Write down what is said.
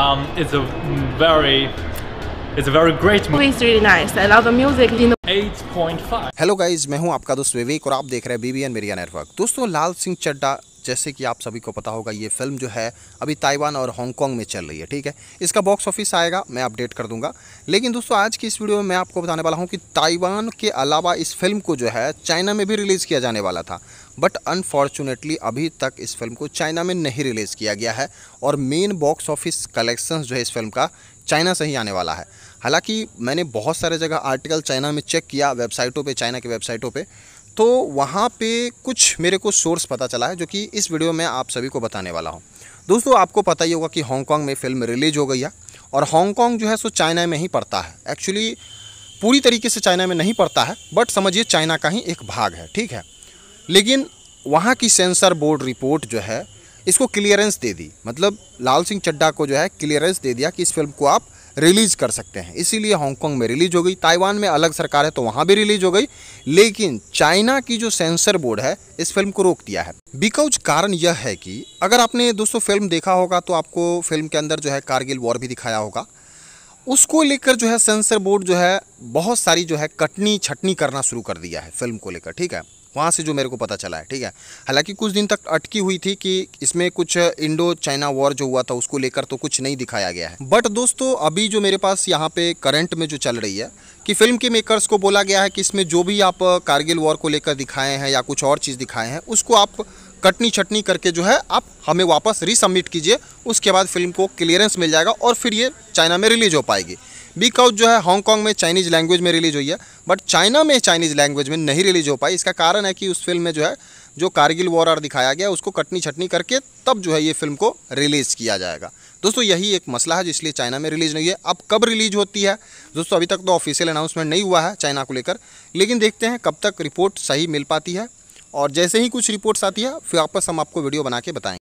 Um, it's a very it's a very great movie. It's really nice. I love the music. 8.5. Hello guys मैं हूं आपका दोस्त विवेक और आप देख रहे हैं बीबीएन मीडिया Network. दोस्तों लाल सिंह चड्डा जैसे कि आप सभी को पता होगा ये फिल्म जो है अभी ताइवान और हांगकॉन्ग में चल रही है ठीक है इसका बॉक्स ऑफिस आएगा मैं अपडेट कर दूंगा लेकिन दोस्तों आज की इस वीडियो में मैं आपको बताने वाला हूँ कि ताइवान के अलावा इस फिल्म को जो है चाइना में भी रिलीज़ किया जाने वाला था बट अनफॉर्चुनेटली अभी तक इस फिल्म को चाइना में नहीं रिलीज़ किया गया है और मेन बॉक्स ऑफिस कलेक्शंस जो है इस फिल्म का चाइना से ही आने वाला है हालांकि मैंने बहुत सारे जगह आर्टिकल चाइना में चेक किया वेबसाइटों पे चाइना की वेबसाइटों पे तो वहाँ पे कुछ मेरे को सोर्स पता चला है जो कि इस वीडियो में आप सभी को बताने वाला हूँ दोस्तों आपको पता ही होगा कि हांगकॉन्ग में फिल्म रिलीज हो गई है और हांगकॉन्ग जो है सो चाइना में ही पड़ता है एक्चुअली पूरी तरीके से चाइना में नहीं पड़ता है बट समझिए चाइना का ही एक भाग है ठीक है लेकिन वहाँ की सेंसर बोर्ड रिपोर्ट जो है इसको क्लियरेंस दे दी मतलब लाल सिंह चड्डा को जो है क्लियरेंस दे दिया कि इस फिल्म को आप रिलीज़ कर सकते हैं इसीलिए हांगकॉन्ग में रिलीज हो गई ताइवान में अलग सरकार है तो वहां भी रिलीज हो गई लेकिन चाइना की जो सेंसर बोर्ड है इस फिल्म को रोक दिया है बिकॉज कारण यह है कि अगर आपने दोस्तों फिल्म देखा होगा तो आपको फिल्म के अंदर जो है कारगिल वॉर भी दिखाया होगा उसको लेकर जो है सेंसर बोर्ड जो है बहुत सारी जो है कटनी छटनी करना शुरू कर दिया है फिल्म को लेकर ठीक है वहाँ से जो मेरे को पता चला है ठीक है हालांकि कुछ दिन तक अटकी हुई थी कि इसमें कुछ इंडो चाइना वॉर जो हुआ था उसको लेकर तो कुछ नहीं दिखाया गया है बट दोस्तों अभी जो मेरे पास यहाँ पे करंट में जो चल रही है कि फिल्म के मेकर्स को बोला गया है कि इसमें जो भी आप कारगिल वॉर को लेकर दिखाए हैं या कुछ और चीज़ दिखाए हैं उसको आप कटनी छटनी करके जो है आप हमें वापस रिसबमिट कीजिए उसके बाद फिल्म को क्लियरेंस मिल जाएगा और फिर ये चाइना में रिलीज हो पाएगी बिकॉज जो है हांगकॉन्ग में चाइनीज लैंग्वेज में रिलीज हुई है बट चाइना में चाइनीज लैंग्वेज में नहीं रिलीज हो पाई इसका कारण है कि उस फिल्म में जो है जो कारगिल वॉर आर दिखाया गया उसको कटनी छटनी करके तब जो है ये फिल्म को रिलीज़ किया जाएगा दोस्तों यही एक मसला है जिसलिए चाइना में रिलीज़ नहीं है अब कब रिलीज होती है दोस्तों अभी तक तो ऑफिशियल अनाउंसमेंट नहीं हुआ है चाइना को लेकर लेकिन देखते हैं कब तक रिपोर्ट सही मिल पाती है और जैसे ही कुछ रिपोर्ट्स आती है फिर वापस हम आपको वीडियो बना के बताएंगे